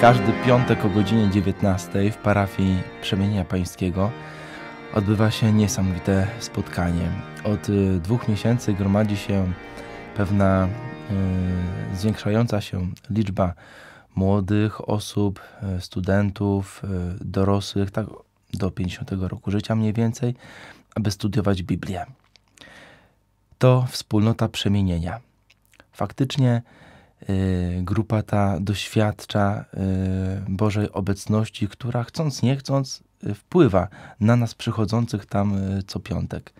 każdy piątek o godzinie 19 w parafii Przemienia Pańskiego odbywa się niesamowite spotkanie. Od y, dwóch miesięcy gromadzi się pewna y, zwiększająca się liczba młodych osób, y, studentów, y, dorosłych, tak do 50 roku życia mniej więcej, aby studiować Biblię. To wspólnota przemienienia. Faktycznie Y, grupa ta doświadcza y, Bożej obecności, która chcąc nie chcąc y, wpływa na nas przychodzących tam co piątek.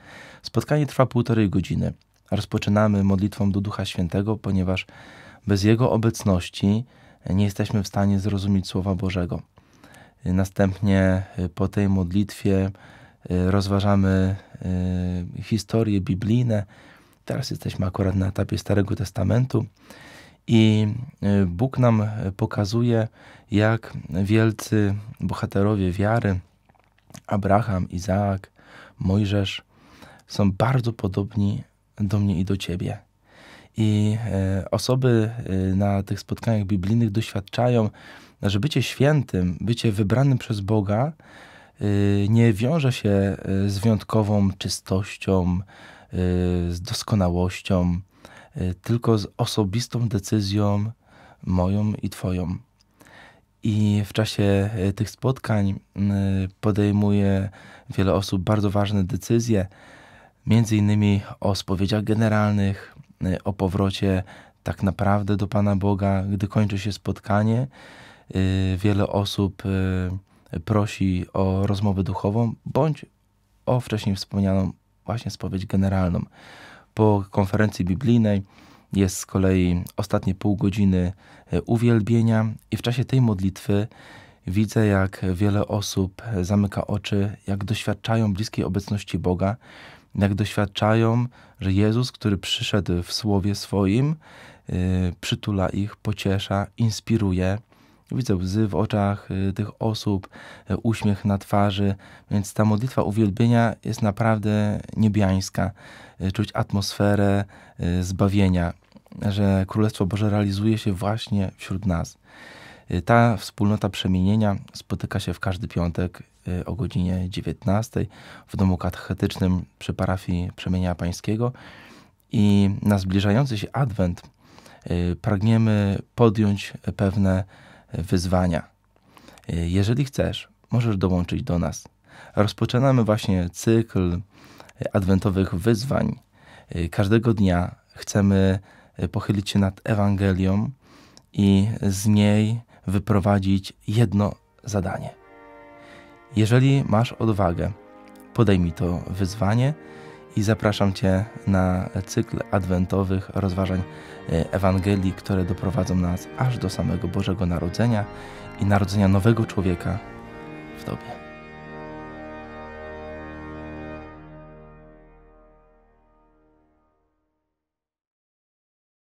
Spotkanie trwa półtorej godziny. Rozpoczynamy modlitwą do Ducha Świętego, ponieważ bez Jego obecności nie jesteśmy w stanie zrozumieć Słowa Bożego. Następnie po tej modlitwie rozważamy historie biblijne. Teraz jesteśmy akurat na etapie Starego Testamentu. I y, Bóg nam y, pokazuje, jak wielcy bohaterowie wiary, Abraham, Izaak, Mojżesz, są bardzo podobni do mnie i do ciebie. I y, osoby na tych spotkaniach biblijnych doświadczają, że bycie świętym, bycie wybranym przez Boga nie wiąże się z wyjątkową czystością, z doskonałością, Y, tylko z osobistą decyzją moją i Twoją. I w czasie y, tych spotkań y, podejmuje wiele osób bardzo ważne decyzje, między innymi o spowiedziach generalnych, o powrocie tak naprawdę do Pana Boga, gdy kończy się spotkanie. Wiele osób prosi o rozmowę duchową bądź o wcześniej wspomnianą właśnie spowiedź generalną. Po konferencji biblijnej jest z kolei ostatnie pół godziny e, uwielbienia, i w czasie tej modlitwy widzę, jak wiele osób zamyka oczy, jak doświadczają bliskiej obecności Boga, jak doświadczają, że Jezus, który przyszedł w słowie swoim, e, przytula ich, pociesza, inspiruje Widzę łzy w oczach y, tych osób, y, uśmiech na twarzy, więc ta modlitwa uwielbienia jest naprawdę niebiańska. Y, czuć atmosferę zbawienia, że Królestwo Boże realizuje się właśnie wśród nas. Ta wspólnota przemienienia spotyka się w każdy piątek o godzinie 19 w domu katechetycznym przy parafii Przemienia Pańskiego i na zbliżający się Adwent pragniemy podjąć pewne wyzwania. Jeżeli chcesz, możesz dołączyć do nas. Rozpoczynamy właśnie cykl adwentowych wyzwań. Każdego dnia chcemy pochylić się nad Ewangelią i z niej wyprowadzić jedno zadanie. Jeżeli masz odwagę, podejmij to wyzwanie i zapraszam Cię na cykl adwentowych rozważań e, Ewangelii, które doprowadzą nas aż do samego Bożego Narodzenia i narodzenia nowego człowieka w Tobie.